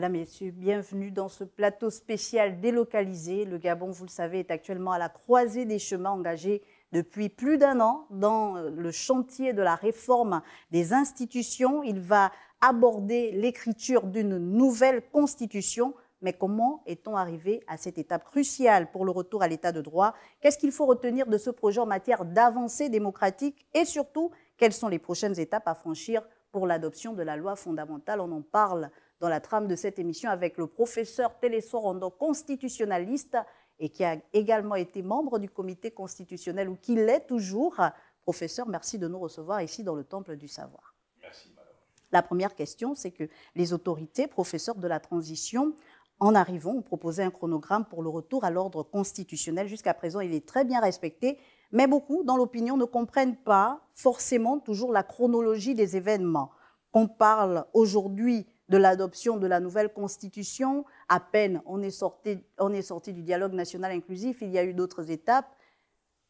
Madame, Messieurs, bienvenue dans ce plateau spécial délocalisé. Le Gabon, vous le savez, est actuellement à la croisée des chemins engagés depuis plus d'un an dans euh, le chantier de la réforme des institutions. Il va aborder l'écriture d'une nouvelle constitution. Mais comment est-on arrivé à cette étape cruciale pour le retour à l'état de droit Qu'est-ce qu'il faut retenir de ce projet en matière d'avancée démocratique Et surtout, quelles sont les prochaines étapes à franchir pour l'adoption de la loi fondamentale On en parle dans la trame de cette émission avec le professeur Télésorondo, constitutionnaliste et qui a également été membre du comité constitutionnel ou qui l'est toujours. Professeur, merci de nous recevoir ici dans le Temple du Savoir. Merci, madame. La première question, c'est que les autorités, professeurs de la transition, en arrivant, ont proposé un chronogramme pour le retour à l'ordre constitutionnel. Jusqu'à présent, il est très bien respecté, mais beaucoup dans l'opinion ne comprennent pas forcément toujours la chronologie des événements. Qu'on parle aujourd'hui de l'adoption de la nouvelle constitution, à peine on est sorti, du dialogue national inclusif, il y a eu d'autres étapes,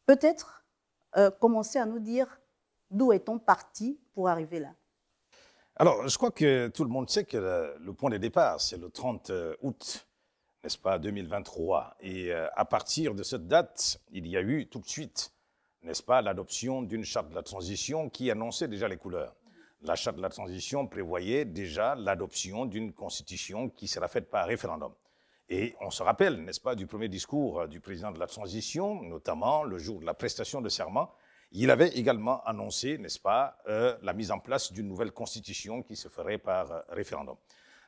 peut-être euh, commencer à nous dire d'où est-on parti pour arriver là. Alors, je crois que tout le monde sait que le, point de départ, c'est le 30 euh, août, n'est-ce pas, 2023. Et euh, à partir de cette date, il y a eu tout de suite, n'est-ce pas, l'adoption d'une charte de la transition qui annonçait déjà les couleurs la charte de la transition prévoyait déjà l'adoption d'une constitution qui sera faite par référendum. Et on se rappelle, n'est-ce pas, du premier discours euh, du président de la transition, notamment le jour de la prestation de serment, il avait également annoncé, n'est-ce pas, euh, la mise en place d'une nouvelle constitution qui se ferait par euh, référendum.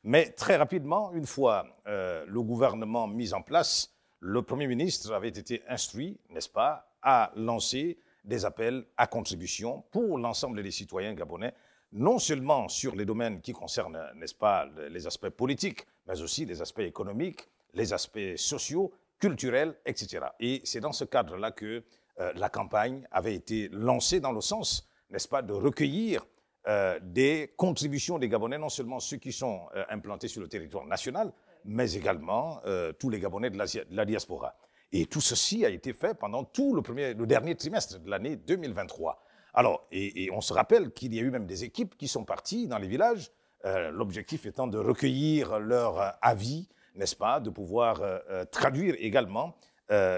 Mais très rapidement, une fois le gouvernement mis en place, le Premier ministre avait été instruit, n'est-ce pas, à lancer des appels à contribution pour l'ensemble des citoyens gabonais non seulement sur les domaines qui concernent, n'est-ce pas, les aspects politiques, mais aussi les aspects économiques, les aspects sociaux, culturels, etc. Et c'est dans ce cadre-là que euh, la campagne avait été lancée dans le sens, n'est-ce pas, de recueillir euh, des contributions des Gabonais, non seulement ceux qui sont euh, implantés sur le territoire national, mais également tous les Gabonais de la, diaspora. Et tout ceci a été fait pendant tout le, le dernier trimestre de l'année 2023. Alors, et, on se rappelle qu'il y a eu même des équipes qui sont parties dans les villages, euh, l'objectif étant de recueillir leur euh, avis, n'est-ce pas, de pouvoir euh, traduire également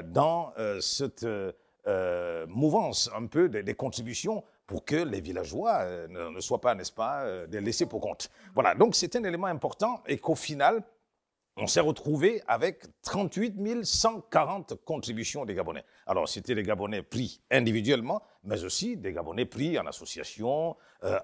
dans cette mouvance un peu des, contributions pour que les villageois ne, soient pas, n'est-ce pas, des laissés pour compte. Voilà, donc c'est un élément important et qu'au final, on s'est retrouvé avec 38 140 contributions des Gabonais. Alors, c'était des Gabonais pris individuellement, mais aussi des Gabonais pris en association, euh,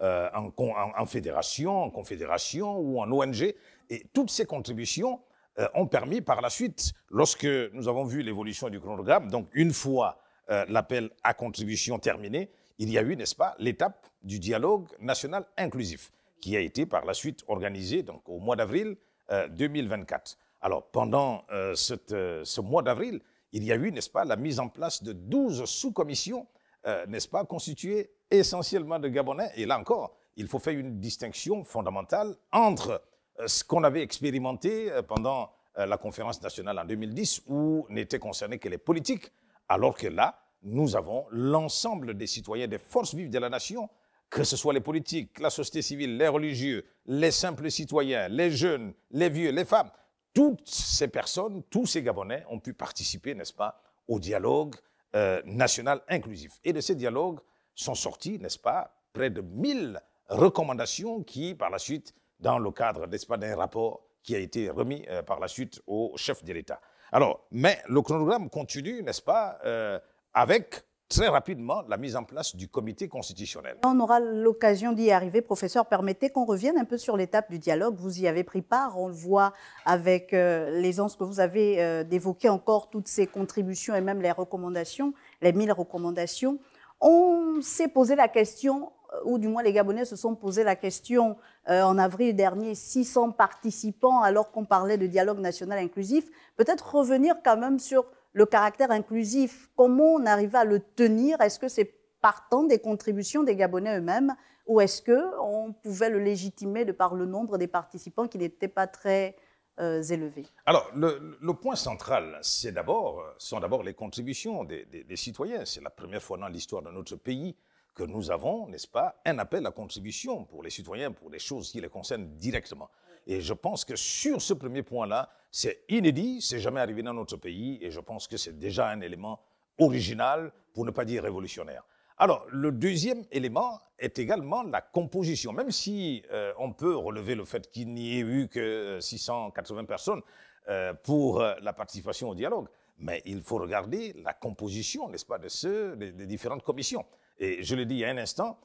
euh, en, fédération, en confédération ou en ONG. Et toutes ces contributions euh, ont permis par la suite, lorsque nous avons vu l'évolution du chronogramme, donc une fois l'appel à contribution terminé, il y a eu, n'est-ce pas, l'étape du dialogue national inclusif qui a été par la suite organisé donc, au mois d'avril 2024. Euh, alors, pendant euh, euh, ce mois d'avril, il y a eu, n'est-ce pas, la mise en place de 12 sous-commissions, n'est-ce pas, constituées essentiellement de Gabonais. Et là encore, il faut faire une distinction fondamentale entre ce qu'on avait expérimenté pendant la conférence nationale en 2010, où n'étaient concernés que les politiques, alors que là, nous avons l'ensemble des citoyens des forces vives de la nation que ce soit les politiques, la société civile, les religieux, les simples citoyens, les jeunes, les vieux, les femmes, toutes ces personnes, tous ces Gabonais ont pu participer, n'est-ce pas, au dialogue euh, national inclusif. Et de ces dialogues sont sortis, n'est-ce pas, près de 1000 recommandations qui, par la suite, dans le cadre, n'est-ce pas, d'un rapport qui a été remis euh, par la suite au chef de l'État. Alors, mais le chronogramme continue, n'est-ce pas, euh, avec très rapidement la mise en place du comité constitutionnel. On aura l'occasion d'y arriver, professeur. Permettez qu'on revienne un peu sur l'étape du dialogue. Vous y avez pris part, on le voit avec euh, l'aisance que vous avez euh, d'évoquer encore toutes ces contributions et même les recommandations, les mille recommandations. On s'est posé la question, euh, ou du moins les Gabonais se sont posé la question en avril dernier, 600 participants alors qu'on parlait de dialogue national inclusif. Peut-être revenir quand même sur le caractère inclusif, comment on arrive à le tenir Est-ce que c'est partant des contributions des Gabonais eux-mêmes ou est-ce que on pouvait le légitimer de par le nombre des participants qui n'étaient pas très euh, élevés Alors, le, point central, c'est d'abord, sont d'abord les contributions des, citoyens. C'est la première fois dans l'histoire de notre pays que nous avons, n'est-ce pas, un appel à contribution pour les citoyens, pour les choses qui les concernent directement. Et je pense que sur ce premier point-là, c'est inédit, c'est jamais arrivé dans notre pays et je pense que c'est déjà un élément original, pour ne pas dire révolutionnaire. Alors, le deuxième élément est également la composition. Même si euh, on peut relever le fait qu'il n'y ait eu que 680 euh, personnes euh, pour la participation au dialogue, mais il faut regarder la composition, n'est-ce pas, de ceux des, différentes commissions. Et je le dis il y a un instant,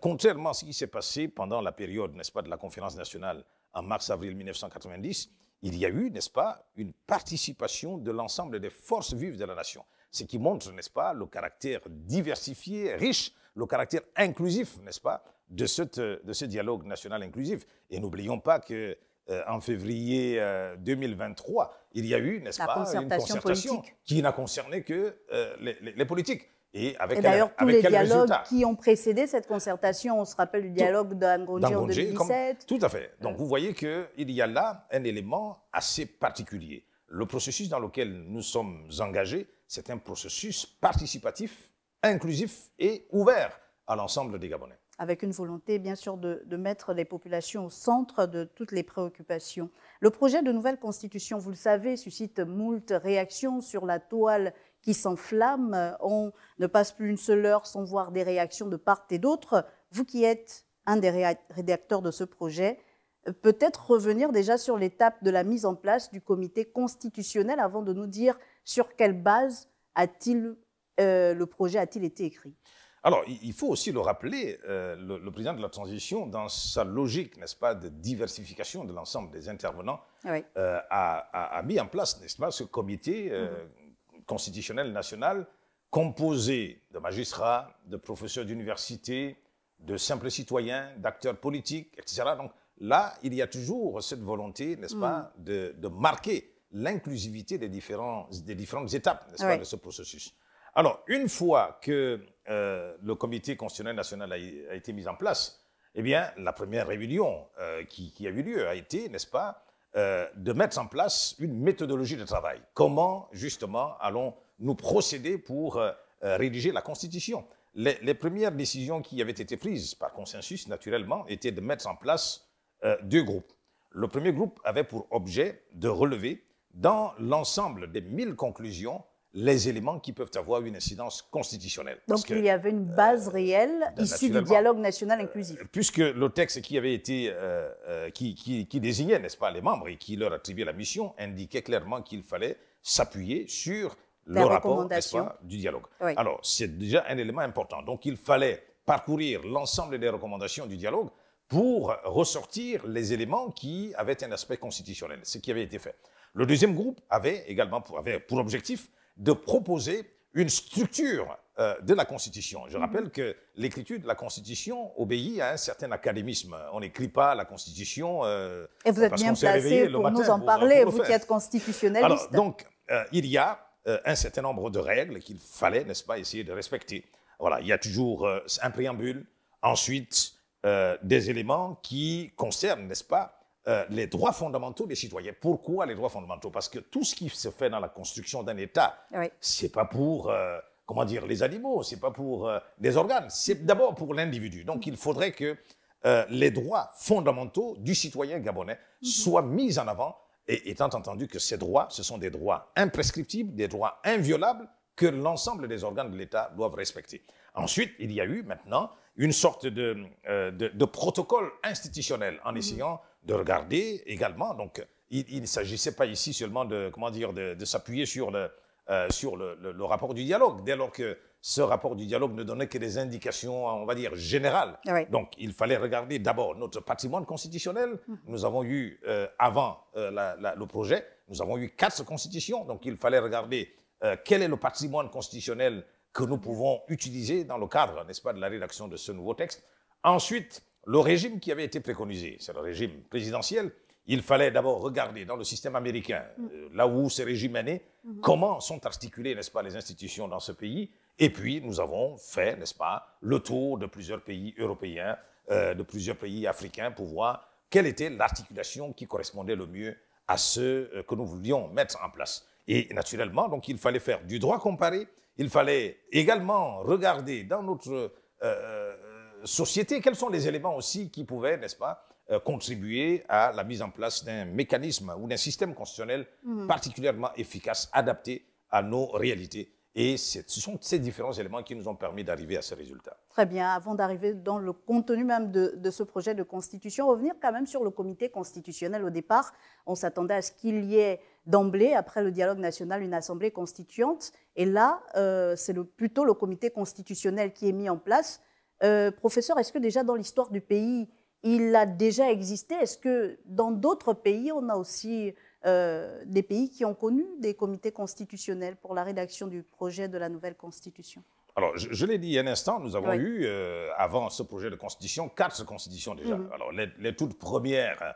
contrairement à ce qui s'est passé pendant la période, n'est-ce pas, de la conférence nationale en mars-avril 1990, il y a eu, n'est-ce pas, une participation de l'ensemble des forces vives de la nation. Ce qui montre, n'est-ce pas, le caractère diversifié, riche, le caractère inclusif, n'est-ce pas, de, ce dialogue national inclusif. Et n'oublions pas que euh, en février 2023, euh, il y a eu, n'est-ce pas, une concertation qui n'a concerné que euh, les politiques. Et, avec d'ailleurs, tous les dialogues qui ont précédé cette concertation, on se rappelle du dialogue d'Angonji en 2017. tout à fait. Donc, euh. vous voyez qu'il y a là un élément assez particulier. Le processus dans lequel nous sommes engagés, c'est un processus participatif, inclusif et ouvert à l'ensemble des Gabonais. Avec une volonté, bien sûr, de, de mettre les populations au centre de toutes les préoccupations. Le projet de nouvelle constitution, vous le savez, suscite moult réactions sur la toile qui s'enflamme, euh, on ne passe plus une seule heure sans voir des réactions de part et d'autre. Vous qui êtes un des rédacteurs de ce projet, euh, peut-être revenir déjà sur l'étape de la mise en place du comité constitutionnel avant de nous dire sur quelle base a-t-il, euh, le projet a-t-il été écrit alors, il faut aussi le rappeler, le, président de la transition, dans sa logique, n'est-ce pas, de diversification de l'ensemble des intervenants, a, mis en place, n'est-ce pas, ce comité mm-hmm. Constitutionnel national composé de magistrats, de professeurs d'université, de simples citoyens, d'acteurs politiques, etc. Donc là, il y a toujours cette volonté, n'est-ce pas, mm. de, marquer l'inclusivité des, différentes étapes, de ce processus. Alors, une fois que euh, le comité constitutionnel national a, été mis en place, eh bien, la première réunion euh, qui, a eu lieu a été, n'est-ce pas, euh, de mettre en place une méthodologie de travail. Comment, justement, allons-nous procéder pour euh, euh, rédiger la Constitution les, premières décisions qui avaient été prises par consensus, naturellement, étaient de mettre en place deux groupes. Le premier groupe avait pour objet de relever, dans l'ensemble des mille conclusions, les éléments qui peuvent avoir une incidence constitutionnelle. Donc il y avait une base euh, réelle issue du dialogue national inclusif. Euh, puisque le texte qui avait été, euh, qui, qui, désignait, n'est-ce pas, les membres et qui leur attribuait la mission, indiquait clairement qu'il fallait s'appuyer sur la le rapport, du dialogue. Alors c'est déjà un élément important. Donc il fallait parcourir l'ensemble des recommandations du dialogue pour ressortir les éléments qui avaient un aspect constitutionnel, ce qui avait été fait. Le deuxième groupe avait également pour, avait pour objectif de proposer une structure euh, de la Constitution. Je mhm. rappelle que l'écriture de la Constitution obéit à un certain académisme. On n'écrit pas la Constitution. Euh, Et vous êtes bien placé pour nous en parler, vous qui êtes constitutionnaliste. Alors, donc, euh, il y a un certain nombre de règles qu'il fallait, n'est-ce pas, essayer de respecter. Voilà, il y a toujours un préambule, ensuite des éléments qui concernent, n'est-ce pas, euh, les droits fondamentaux des citoyens. Pourquoi les droits fondamentaux Parce que tout ce qui se fait dans la construction d'un État, ce c'est pas pour euh, comment dire les animaux, c'est pas pour des euh, les organes, c'est d'abord pour l'individu. Donc il faudrait que les droits fondamentaux du citoyen gabonais mhm. soient mis en avant, et, étant entendu que ces droits, ce sont des droits imprescriptibles, des droits inviolables que l'ensemble des organes de l'État doivent respecter. Ensuite, il y a eu maintenant une sorte de, de, protocole institutionnel en mhm. essayant de regarder également. Donc, il ne s'agissait pas ici seulement de, comment dire, de, s'appuyer sur, le, euh, sur le, rapport du dialogue, dès lors que ce rapport du dialogue ne donnait que des indications, on va dire, générales. Ah Donc, il fallait regarder d'abord notre patrimoine constitutionnel. Mmh. Nous avons eu, euh, avant euh, le projet, nous avons eu quatre constitutions. Donc, il fallait regarder quel est le patrimoine constitutionnel que nous pouvons utiliser dans le cadre, n'est-ce pas, de la rédaction de ce nouveau texte. Ensuite, le régime qui avait été préconisé, c'est le régime présidentiel, il fallait d'abord regarder dans le système américain, mm. euh, là où ce régime est né, mm-hmm. comment sont articulées, n'est-ce pas, les institutions dans ce pays. Et puis, nous avons fait, n'est-ce pas, le tour de plusieurs pays européens, euh, de plusieurs pays africains pour voir quelle était l'articulation qui correspondait le mieux à ce euh, que nous voulions mettre en place. Et naturellement, donc, il fallait faire du droit comparé, il fallait également regarder dans notre société, quels sont les éléments aussi qui pouvaient, n'est-ce pas, euh, contribuer à la mise en place d'un mécanisme ou d'un système constitutionnel mhm. particulièrement efficace, adapté à nos réalités et ce sont ces différents éléments qui nous ont permis d'arriver à ce résultat. Très bien. Avant d'arriver dans le contenu même de, ce projet de constitution, revenir quand même sur le comité constitutionnel au départ. On s'attendait à ce qu'il y ait d'emblée, après le dialogue national, une assemblée constituante. Et là, euh, c'est le, plutôt le comité constitutionnel qui est mis en place euh, professeur, est-ce que déjà dans l'histoire du pays, il a déjà existé Est-ce que dans d'autres pays, on a aussi euh, des pays qui ont connu des comités constitutionnels pour la rédaction du projet de la nouvelle constitution alors, je, l'ai dit il y a un instant, nous avons eu, euh, avant ce projet de constitution, quatre constitutions déjà. Mhm. Alors, les, toutes premières,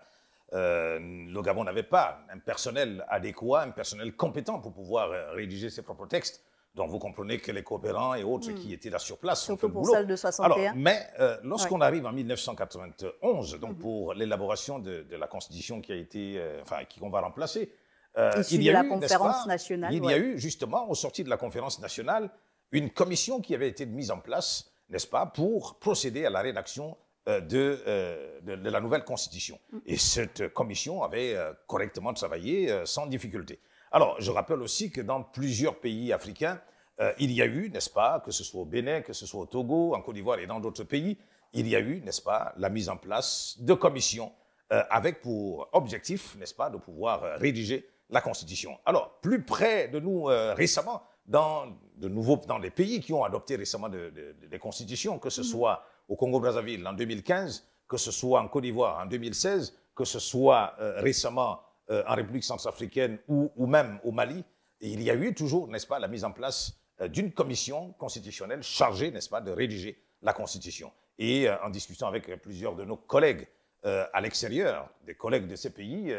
le Gabon n'avait pas un personnel adéquat, un personnel compétent pour pouvoir rédiger ses propres textes. Donc vous comprenez que les coopérants et autres qui hmm. étaient là sur place ont le boulot. de 61. Alors, mais euh, lorsqu'on arrive en 1991, donc hmm. pour l'élaboration de, la constitution qui a été, euh, enfin qui qu'on va remplacer, euh, il y a la eu, conférence nationale. Il y a eu justement, au sorti de la conférence nationale, une commission qui avait été mise en place, n'est-ce pas, pour procéder à la rédaction de, la nouvelle constitution. Hmm. Et cette commission avait correctement travaillé sans difficulté. Alors, je rappelle aussi que dans plusieurs pays africains, euh, il y a eu, n'est-ce pas, que ce soit au Bénin, que ce soit au Togo, en Côte d'Ivoire et dans d'autres pays, il y a eu, n'est-ce pas, la mise en place de commissions euh, avec pour objectif, n'est-ce pas, de pouvoir euh, rédiger la Constitution. Alors, plus près de nous récemment, dans, de nouveaux, dans les pays qui ont adopté récemment des constitutions, que ce mhm. soit au Congo-Brazzaville en 2015, que ce soit en Côte d'Ivoire en 2016, que ce soit récemment euh, en République centrafricaine ou, ou, même au Mali, il y a eu toujours, n'est-ce pas, la mise en place euh, d'une commission constitutionnelle chargée, n'est-ce pas, de rédiger la Constitution. Et euh, en discutant avec plusieurs de nos collègues à l'extérieur, des collègues de ces pays,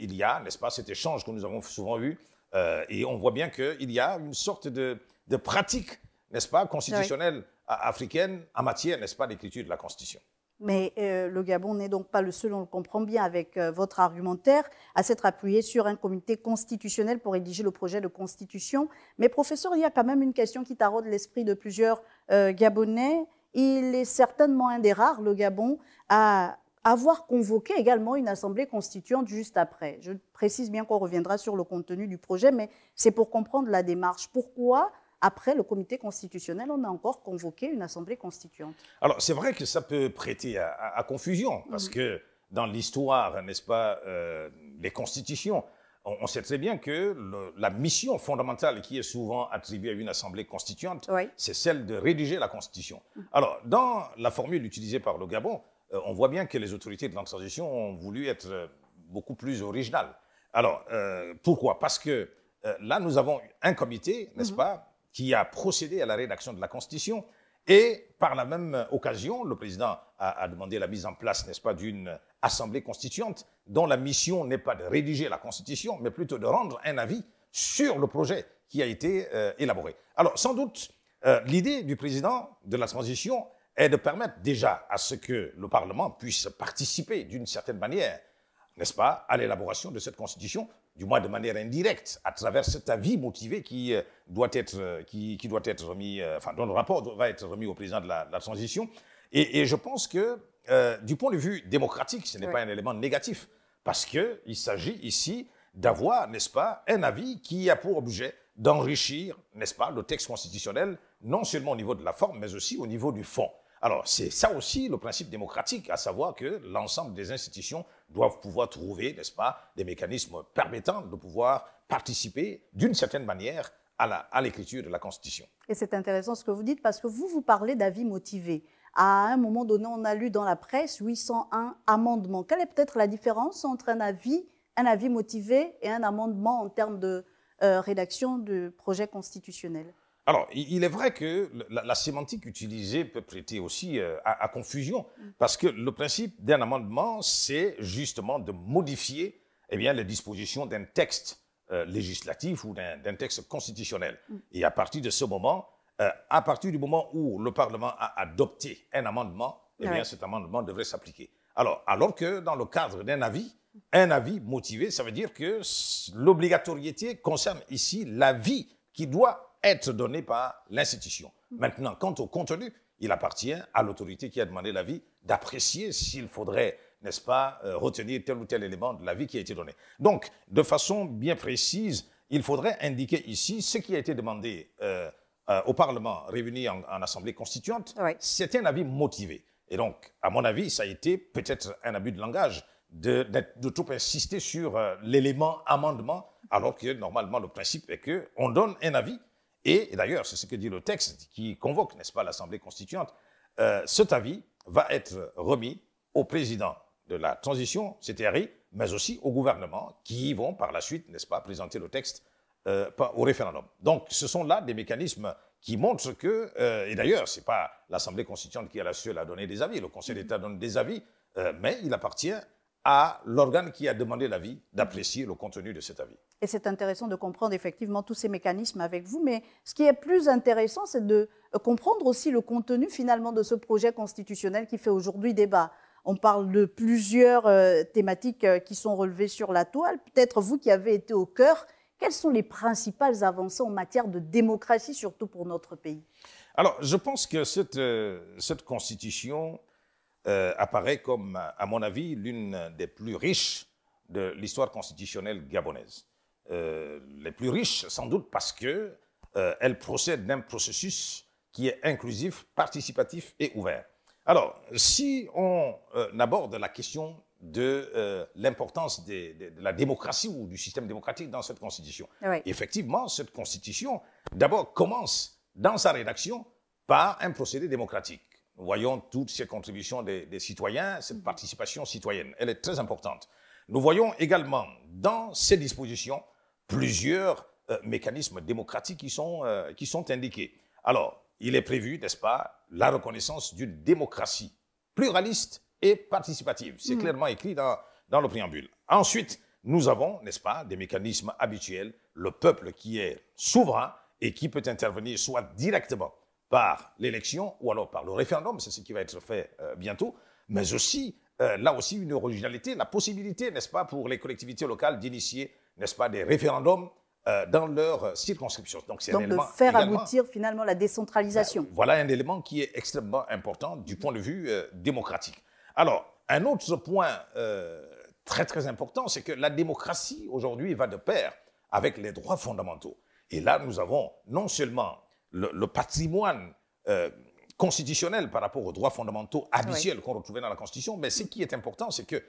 il y a, n'est-ce pas, cet échange que nous avons souvent eu, et on voit bien qu'il y a une sorte de, pratique, n'est-ce pas, constitutionnelle africaine en matière, n'est-ce pas, d'écriture de la Constitution. Mais euh, le Gabon n'est donc pas le seul, on le comprend bien avec euh, votre argumentaire, à s'être appuyé sur un comité constitutionnel pour rédiger le projet de constitution. Mais professeur, il y a quand même une question qui taraude l'esprit de plusieurs euh, Gabonais. Il est certainement un des rares, le Gabon, à avoir convoqué également une assemblée constituante juste après. Je précise bien qu'on reviendra sur le contenu du projet, mais c'est pour comprendre la démarche. Pourquoi après le comité constitutionnel, on a encore convoqué une assemblée constituante. Alors c'est vrai que ça peut prêter à, confusion, parce mhm. que dans l'histoire, n'est-ce pas, les euh, constitutions, on, sait très bien que la mission fondamentale qui est souvent attribuée à une assemblée constituante, c'est celle de rédiger la constitution. Mhm. Alors dans la formule utilisée par le Gabon, euh, on voit bien que les autorités de la transition ont voulu être euh, beaucoup plus originales. Alors, pourquoi Parce que là, nous avons un comité, n'est-ce mhm. pas, qui a procédé à la rédaction de la Constitution. Et par la même occasion, le président a, demandé la mise en place, n'est-ce pas, d'une assemblée constituante dont la mission n'est pas de rédiger la Constitution, mais plutôt de rendre un avis sur le projet qui a été euh, élaboré. Alors, sans doute, euh, l'idée du président de la transition est de permettre déjà à ce que le Parlement puisse participer d'une certaine manière n'est-ce pas, à l'élaboration de cette Constitution, du moins de manière indirecte, à travers cet avis motivé qui euh, doit être, euh, qui, doit être remis, euh, enfin, dont le rapport va être remis au président de la, transition. Et, je pense que, du point de vue démocratique, ce n'est pas un élément négatif, parce qu'il s'agit ici d'avoir, n'est-ce pas, un avis qui a pour objet d'enrichir, n'est-ce pas, le texte constitutionnel, non seulement au niveau de la forme, mais aussi au niveau du fond. Alors, c'est ça aussi le principe démocratique, à savoir que l'ensemble des institutions doivent pouvoir trouver, n'est-ce pas, des mécanismes permettant de pouvoir participer d'une certaine manière à l'écriture de la Constitution. Et c'est intéressant ce que vous dites parce que vous, vous parlez d'avis motivés. À un moment donné, on a lu dans la presse 801 amendements. Quelle est peut-être la différence entre un avis, un avis motivé et un amendement en termes de euh, rédaction du projet constitutionnel alors, il est vrai que la, sémantique utilisée peut prêter aussi euh, à, confusion, mm. parce que le principe d'un amendement, c'est justement de modifier eh bien, les dispositions d'un texte euh, législatif ou d'un texte constitutionnel. Mm. Et à partir de ce moment, euh, à partir du moment où le Parlement a adopté un amendement, eh bien, cet amendement devrait s'appliquer. Alors, alors que dans le cadre d'un avis, un avis motivé, ça veut dire que l'obligatorieté concerne ici l'avis qui doit être donné par l'institution. Maintenant, quant au contenu, il appartient à l'autorité qui a demandé l'avis d'apprécier s'il faudrait, n'est-ce pas, euh, retenir tel ou tel élément de l'avis qui a été donné. Donc, de façon bien précise, il faudrait indiquer ici ce qui a été demandé euh, euh, au Parlement réuni en, assemblée constituante. C'était un avis motivé. Et donc, à mon avis, ça a été peut-être un abus de langage de, de, de trop insister sur l'élément amendement, alors que normalement le principe est qu'on donne un avis et, d'ailleurs, c'est ce que dit le texte qui convoque, n'est-ce pas, l'Assemblée constituante. Euh, cet avis va être remis au président de la transition, CTRI, mais aussi au gouvernement, qui vont par la suite, n'est-ce pas, présenter le texte euh, au référendum. Donc, ce sont là des mécanismes qui montrent que, euh, et d'ailleurs, ce n'est pas l'Assemblée constituante qui a la seule à donner des avis, le Conseil d'État donne des avis, mais il appartient à l'organe qui a demandé l'avis d'apprécier le contenu de cet avis. Et c'est intéressant de comprendre effectivement tous ces mécanismes avec vous, mais ce qui est plus intéressant, c'est de comprendre aussi le contenu finalement de ce projet constitutionnel qui fait aujourd'hui débat. On parle de plusieurs euh, thématiques euh, qui sont relevées sur la toile. Peut-être vous qui avez été au cœur, quelles sont les principales avancées en matière de démocratie, surtout pour notre pays Alors, je pense que cette, euh, cette constitution euh, apparaît comme, à mon avis, l'une des plus riches de l'histoire constitutionnelle gabonaise. Euh, les plus riches, sans doute, parce que euh, elle procède d'un processus qui est inclusif, participatif et ouvert. Alors, si on aborde la question de l'importance de, la démocratie ou du système démocratique dans cette constitution, ah effectivement, cette constitution, d'abord, commence dans sa rédaction par un procédé démocratique voyons toutes ces contributions des, citoyens, cette mhm. participation citoyenne. Elle est très importante. Nous voyons également dans ces dispositions plusieurs euh, mécanismes démocratiques qui sont, euh, qui sont indiqués. Alors, il est prévu, n'est-ce pas, la reconnaissance d'une démocratie pluraliste et participative. C'est mhm. clairement écrit dans le préambule. Ensuite, nous avons, n'est-ce pas, des mécanismes habituels, le peuple qui est souverain et qui peut intervenir soit directement par l'élection ou alors par le référendum, c'est ce qui va être fait euh, bientôt, mais aussi, euh, là aussi, une originalité, la possibilité, n'est-ce pas, pour les collectivités locales d'initier, n'est-ce pas, des référendums euh, dans leur circonscription. Donc, c'est de faire aboutir finalement la décentralisation. Ben, voilà un élément qui est extrêmement important du point de vue démocratique. Alors, un autre point très très important, c'est que la démocratie aujourd'hui va de pair avec les droits fondamentaux. Et là, nous avons non seulement le, patrimoine euh, constitutionnel par rapport aux droits fondamentaux habituels qu'on retrouvait dans la Constitution, mais ce qui est important, c'est que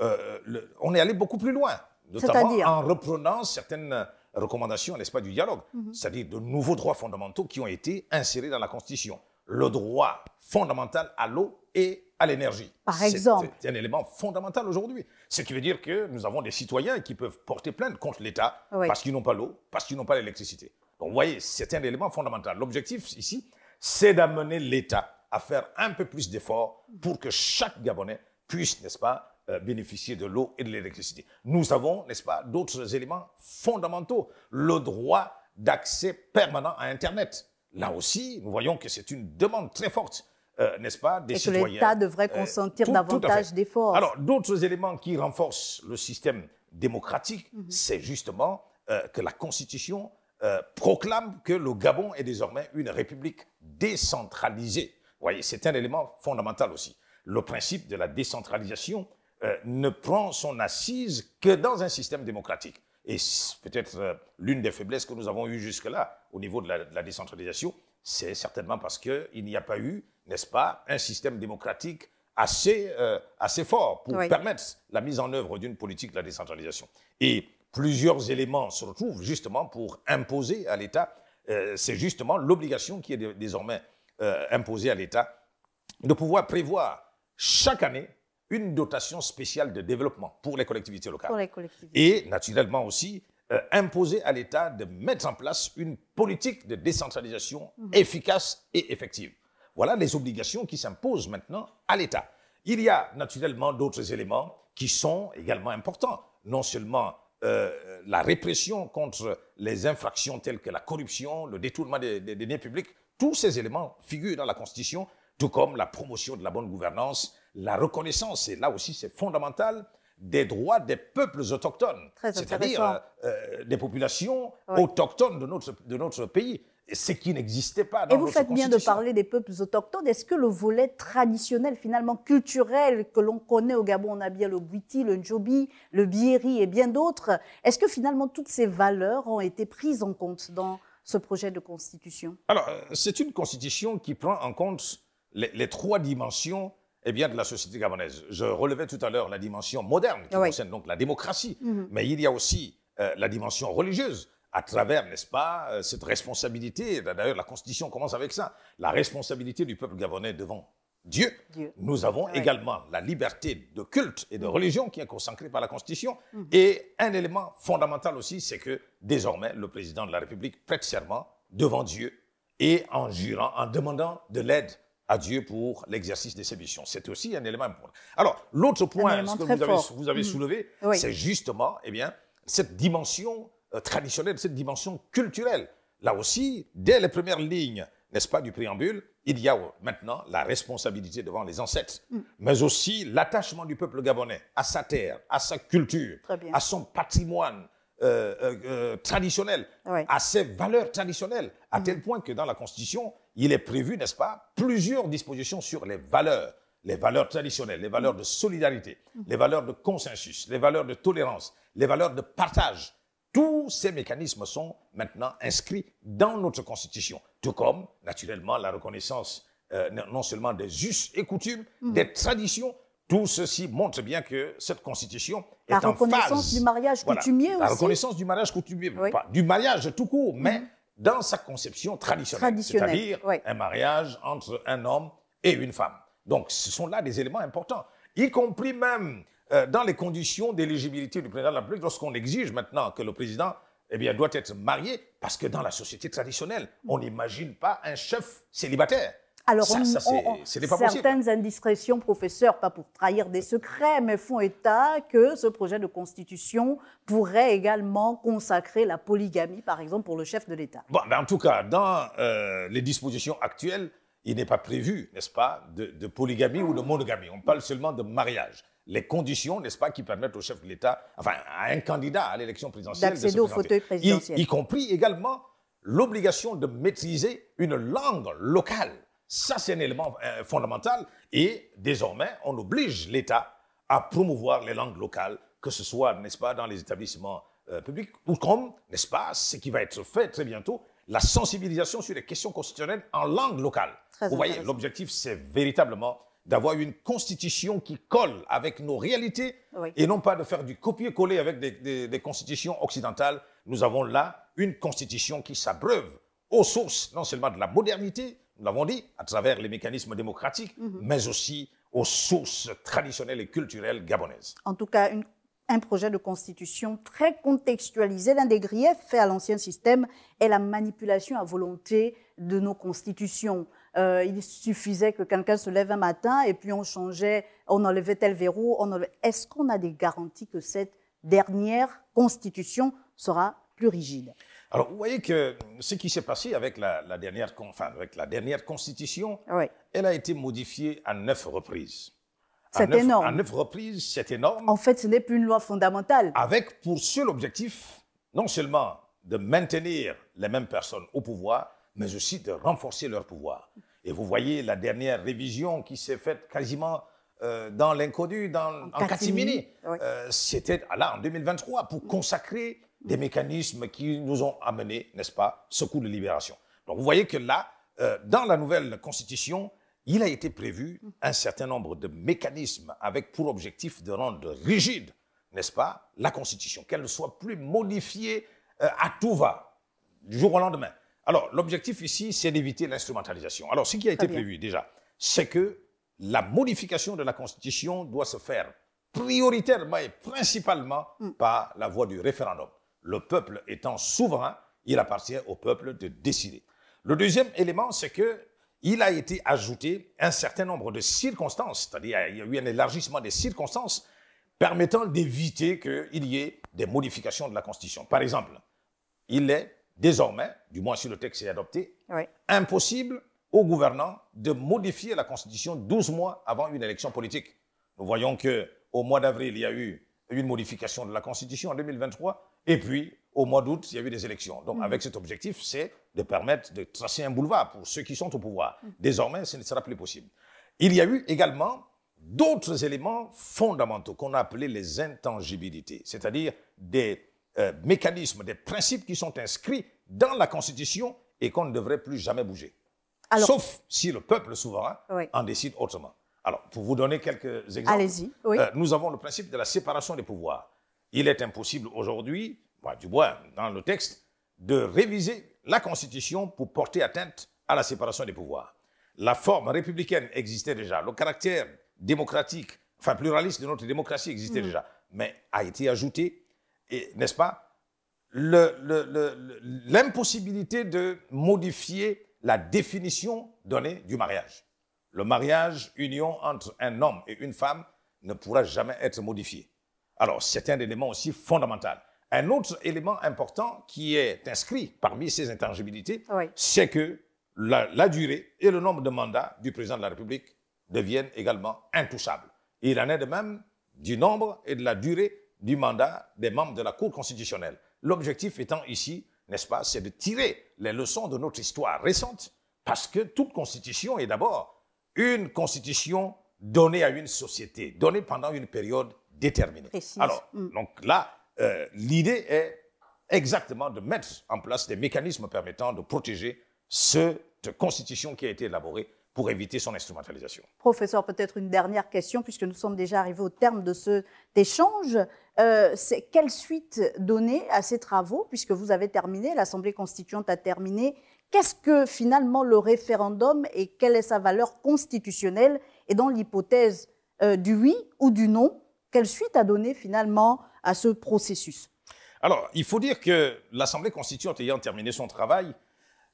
euh, on est allé beaucoup plus loin, notamment en reprenant certaines recommandations, n'est-ce du dialogue, mhm. c'est-à-dire de nouveaux droits fondamentaux qui ont été insérés dans la Constitution. Le droit fondamental à l'eau et à l'énergie. Par exemple. C'est un élément fondamental aujourd'hui. Ce qui veut dire que nous avons des citoyens qui peuvent porter plainte contre l'État parce qu'ils n'ont pas l'eau, parce qu'ils n'ont pas l'électricité. Donc vous voyez, c'est un élément fondamental. L'objectif ici, c'est d'amener l'État à faire un peu plus d'efforts pour que chaque Gabonais puisse, n'est-ce pas, euh, bénéficier de l'eau et de l'électricité. Nous avons, n'est-ce pas, d'autres éléments fondamentaux. Le droit d'accès permanent à Internet. Là aussi, nous voyons que c'est une demande très forte, euh, n'est-ce pas, des citoyens. Et que l'État devrait euh, consentir davantage d'efforts. Alors, d'autres éléments qui renforcent le système démocratique, mhm. c'est justement que la Constitution euh, proclame que le Gabon est désormais une république décentralisée. Vous voyez, c'est un élément fondamental aussi. Le principe de la décentralisation euh, ne prend son assise que dans un système démocratique. Et peut-être euh, l'une des faiblesses que nous avons eues jusque-là au niveau de la, décentralisation, c'est certainement parce qu'il n'y a pas eu, n'est-ce pas, un système démocratique assez, assez fort pour permettre la mise en œuvre d'une politique de la décentralisation. Et plusieurs éléments se retrouvent justement pour imposer à l'État, euh, c'est justement l'obligation qui est désormais euh, imposée à l'État, de pouvoir prévoir chaque année une dotation spéciale de développement pour les collectivités locales. Et naturellement aussi, euh, imposer à l'État de mettre en place une politique de décentralisation mhm. efficace et effective. Voilà les obligations qui s'imposent maintenant à l'État. Il y a naturellement d'autres éléments qui sont également importants, non seulement euh, la répression contre les infractions telles que la corruption, le détournement des, deniers publics, tous ces éléments figurent dans la Constitution, tout comme la promotion de la bonne gouvernance, la reconnaissance, et là aussi c'est fondamental, des droits des peuples autochtones, c'est-à-dire euh, euh, des populations autochtones de notre pays ce qui n'existait pas. Dans et vous faites bien de parler des peuples autochtones. Est-ce que le volet traditionnel, finalement culturel, que l'on connaît au Gabon, on a bien le Bwiti, le Njobi, le Biéri et bien d'autres, est-ce que finalement toutes ces valeurs ont été prises en compte dans ce projet de constitution Alors, euh, c'est une constitution qui prend en compte les, trois dimensions et eh bien, de la société gabonaise. Je relevais tout à l'heure la dimension moderne qui concerne donc la démocratie, mhm. mais il y a aussi euh, la dimension religieuse, à travers, n'est-ce pas, euh, cette responsabilité. D'ailleurs, la Constitution commence avec ça. La responsabilité du peuple gabonais devant Dieu. Nous avons également la liberté de culte et de mm-hmm. religion qui est consacrée par la Constitution. Mm-hmm. Et un élément fondamental aussi, c'est que désormais, le président de la République prête serment devant Dieu et en jurant, en demandant de l'aide à Dieu pour l'exercice de ses missions. C'est aussi un élément important. Alors, l'autre point que vous avez, mm-hmm. soulevé, c'est justement eh bien, cette dimension euh, traditionnelle, cette dimension culturelle. Là aussi, dès les premières lignes, n'est-ce pas, du préambule, il y a maintenant la responsabilité devant les ancêtres, mm. mais aussi l'attachement du peuple gabonais à sa terre, à sa culture, à son patrimoine, euh, euh, traditionnel, à ses valeurs traditionnelles, à mm. tel point que dans la Constitution, il est prévu, n'est-ce pas, plusieurs dispositions sur les valeurs, les valeurs traditionnelles, les valeurs mm. de solidarité, les valeurs de consensus, les valeurs de tolérance, les valeurs de partage, tous ces mécanismes sont maintenant inscrits dans notre Constitution, tout comme, naturellement, la reconnaissance euh, non seulement des us et coutumes, mhm. des traditions. Tout ceci montre bien que cette Constitution est en phase. La reconnaissance du mariage coutumier la aussi. La reconnaissance du mariage coutumier, du mariage tout court, mais mhm. dans sa conception traditionnelle, c'est-à-dire un mariage entre un homme et une femme. Donc, ce sont là des éléments importants, y compris même euh, dans les conditions d'éligibilité du président de la République, lorsqu'on exige maintenant que le président eh bien, doit être marié, parce que dans la société traditionnelle, on n'imagine pas un chef célibataire. Alors, on, certaines indiscrétions, professeurs, pas pour trahir des secrets, mais font état que ce projet de constitution pourrait également consacrer la polygamie, par exemple, pour le chef de l'État. Bon, mais ben, en tout cas, dans euh, les dispositions actuelles, il n'est pas prévu, n'est-ce pas, de polygamie ou de monogamie. On parle seulement de mariage les conditions, n'est-ce pas, qui permettent au chef de l'État, enfin, à un candidat à l'élection présidentielle d'accéder au fauteuil présidentiel. Y, compris également l'obligation de maîtriser une langue locale. Ça, c'est un élément euh, fondamental. Et désormais, on oblige l'État à promouvoir les langues locales, que ce soit, n'est-ce pas, dans les établissements euh, publics, ou comme, n'est-ce pas, ce qui va être fait très bientôt, la sensibilisation sur les questions constitutionnelles en langue locale. Vous voyez, l'objectif, c'est véritablement d'avoir une constitution qui colle avec nos réalités et non pas de faire du copier-coller avec des, constitutions occidentales. Nous avons là une constitution qui s'abreuve aux sources non seulement de la modernité, nous l'avons dit, à travers les mécanismes démocratiques, mhm. mais aussi aux sources traditionnelles et culturelles gabonaises. En tout cas, un projet de constitution très contextualisé. L'un des griefs faits à l'ancien système est la manipulation à volonté de nos constitutions. Euh, il suffisait que quelqu'un se lève un matin et puis on changeait, on enlevait tel verrou. Est-ce qu'on a des garanties que cette dernière constitution sera plus rigide Alors, vous voyez que ce qui s'est passé avec la, dernière, enfin, avec la dernière constitution, elle a été modifiée à neuf reprises. C'est énorme. À neuf reprises, c'est énorme. En fait, ce n'est plus une loi fondamentale. Avec pour seul objectif, non seulement de maintenir les mêmes personnes au pouvoir, mais aussi de renforcer leur pouvoir. Et vous voyez la dernière révision qui s'est faite quasiment euh, dans l'inconnu, en, catimini. Euh, c'était ah là en 2023 pour consacrer des mécanismes qui nous ont amené, n'est-ce pas, ce coup de libération. Donc vous voyez que là, euh, dans la nouvelle constitution, il a été prévu un certain nombre de mécanismes avec pour objectif de rendre rigide, n'est-ce pas, la constitution, qu'elle ne soit plus modifiée à tout va du jour au lendemain. Alors, l'objectif ici, c'est d'éviter l'instrumentalisation. Alors, ce qui a été prévu déjà, c'est que la modification de la Constitution doit se faire prioritairement et principalement mm. par la voie du référendum. Le peuple étant souverain, il appartient au peuple de décider. Le deuxième élément, c'est que il a été ajouté un certain nombre de circonstances, c'est-à-dire il y a eu un élargissement des circonstances permettant d'éviter qu'il y ait des modifications de la Constitution. Par exemple, il est désormais, du moins si le texte est adopté, impossible au gouvernants de modifier la Constitution 12 mois avant une élection politique. Nous voyons qu'au mois d'avril, il y a eu une modification de la Constitution en 2023, et puis au mois d'août, il y a eu des élections. Donc, mm-hmm. avec cet objectif, c'est de permettre de tracer un boulevard pour ceux qui sont au pouvoir. Mm-hmm. Désormais, ce ne sera plus possible. Il y a eu également d'autres éléments fondamentaux qu'on a appelés les intangibilités, c'est-à-dire des euh, mécanismes, des principes qui sont inscrits dans la Constitution et qu'on ne devrait plus jamais bouger. Sauf si le peuple souverain en décide autrement. Alors, pour vous donner quelques exemples, euh, nous avons le principe de la séparation des pouvoirs. Il est impossible aujourd'hui, du moins dans le texte, de réviser la Constitution pour porter atteinte à la séparation des pouvoirs. La forme républicaine existait déjà, le caractère démocratique, enfin pluraliste de notre démocratie existait mm. déjà, mais a été ajouté n'est-ce pas, l'impossibilité de modifier la définition donnée du mariage. Le mariage, union entre un homme et une femme, ne pourra jamais être modifié. Alors, c'est un élément aussi fondamental. Un autre élément important qui est inscrit parmi ces intangibilités, c'est que la, durée et le nombre de mandats du président de la République deviennent également intouchables. Il en est de même du nombre et de la durée du mandat des membres de la Cour constitutionnelle. L'objectif étant ici, n'est-ce pas, c'est de tirer les leçons de notre histoire récente, parce que toute constitution est d'abord une constitution donnée à une société, donnée pendant une période déterminée. Alors, mm. donc là, euh, l'idée est exactement de mettre en place des mécanismes permettant de protéger cette constitution qui a été élaborée pour éviter son instrumentalisation. Professeur, peut-être une dernière question, puisque nous sommes déjà arrivés au terme de cet échange. Euh, quelle suite donner à ces travaux, puisque vous avez terminé, l'Assemblée constituante a terminé Qu'est-ce que finalement le référendum et quelle est sa valeur constitutionnelle Et dans l'hypothèse euh, du oui ou du non, quelle suite a donné finalement à ce processus Alors, il faut dire que l'Assemblée constituante ayant terminé son travail,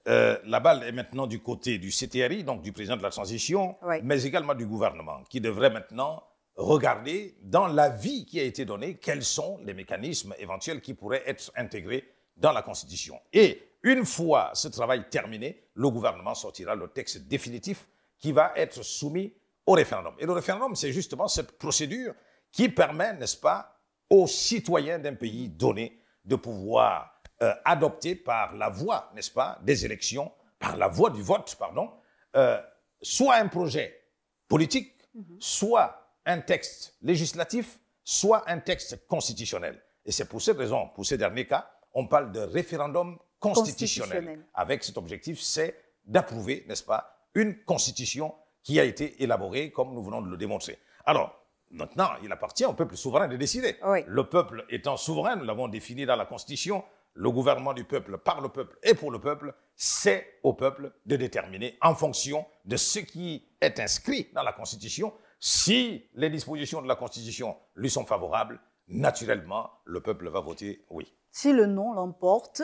euh, la balle est maintenant du côté du CTRI, donc du président de la transition, mais également du gouvernement, qui devrait maintenant regarder dans l'avis qui a été donné quels sont les mécanismes éventuels qui pourraient être intégrés dans la Constitution. Et une fois ce travail terminé, le gouvernement sortira le texte définitif qui va être soumis au référendum. Et le référendum, c'est justement cette procédure qui permet, n'est-ce pas, aux citoyens d'un pays donné de pouvoir euh, adopté par la voie, n'est-ce pas, des élections, par la voie du vote, pardon, euh, soit un projet politique, mhm. soit un texte législatif, soit un texte constitutionnel. Et c'est pour cette raison, pour ces derniers cas, on parle de référendum constitutionnel. Avec cet objectif, c'est d'approuver, n'est-ce pas, une constitution qui a été élaborée, comme nous venons de le démontrer. Alors, maintenant, il appartient au peuple souverain de décider. Le peuple étant souverain, nous l'avons défini dans la Constitution, le gouvernement du peuple, par le peuple et pour le peuple, c'est au peuple de déterminer en fonction de ce qui est inscrit dans la Constitution. Si les dispositions de la Constitution lui sont favorables, naturellement, le peuple va voter oui. Si le non l'emporte,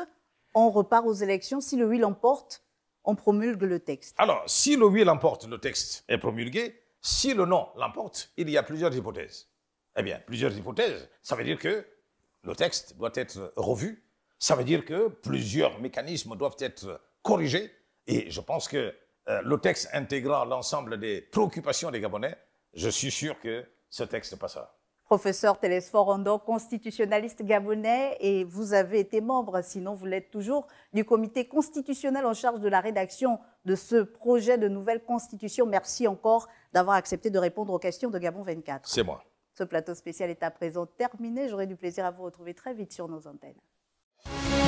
on repart aux élections. Si le oui l'emporte, on promulgue le texte. Alors, si le oui l'emporte, le texte est promulgué. Si le non l'emporte, il y a plusieurs hypothèses. Eh bien, plusieurs hypothèses, ça veut dire que le texte doit être revu ça veut dire que plusieurs mécanismes doivent être corrigés et je pense que euh, le texte intégrant l'ensemble des préoccupations des Gabonais, je suis sûr que ce texte passera. Professeur Télésphore constitutionnaliste gabonais, et vous avez été membre, sinon vous l'êtes toujours, du comité constitutionnel en charge de la rédaction de ce projet de nouvelle constitution. Merci encore d'avoir accepté de répondre aux questions de Gabon 24. C'est moi. Ce plateau spécial est à présent terminé. J'aurai du plaisir à vous retrouver très vite sur nos antennes. Bye.